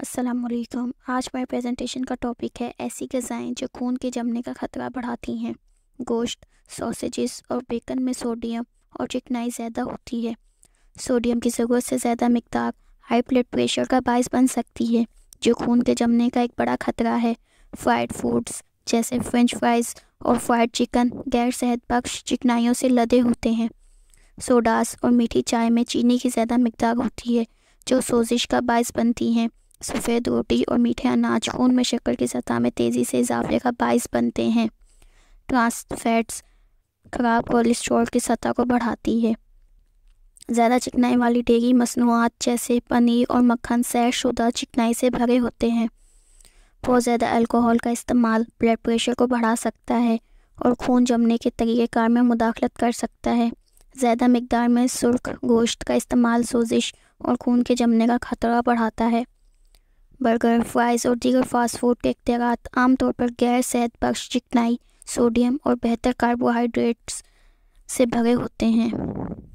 असलकम आज मेरे प्रेजेंटेशन का टॉपिक है ऐसी गज़ाएँ जो खून के जमने का ख़तरा बढ़ाती हैं गोश्त सॉसेजेस और बेकन में सोडियम और चिकनाई ज़्यादा होती है सोडियम की ज़रूरत से ज़्यादा मकदार हाई ब्लड प्रेशर का बायस बन सकती है जो खून के जमने का एक बड़ा ख़तरा है फ्राइड फूड्स जैसे फ्रेंच फ्राइज़ और फ्राइड चिकन गैर सेहत बख्श चिकनाइयों से लदे होते हैं सोडास और मीठी चाय में चीनी की ज़्यादा मकदार होती है जो सोजिश का बायस बनती हैं सफ़ेद रोटी और मीठे अनाज खून में शक्कर की सतह में तेज़ी से इजाफे का बायस बनते हैं ट्रांस फैट्स खराब कोलेस्ट्रॉल की सतह को बढ़ाती है ज़्यादा चिकनाई वाली डेयरी मसनूआत जैसे पनीर और मक्खन सैरशुदा चिकनाई से भरे होते हैं बहुत ज़्यादा अल्कोहल का इस्तेमाल ब्लड प्रेशर को बढ़ा सकता है और खून जमने के तरीक़ेकार में मुदाखलत कर सकता है ज़्यादा मकदार में सुर्ख गोश्त का इस्तेमाल सोजिश और खून के जमने का खतरा बढ़ाता है बर्गर फ्राइज और दीगर फास्ट फूड के आम आमतौर पर गैर सेहत बख्श चिकनाई सोडियम और बेहतर कार्बोहाइड्रेट्स से भरे होते हैं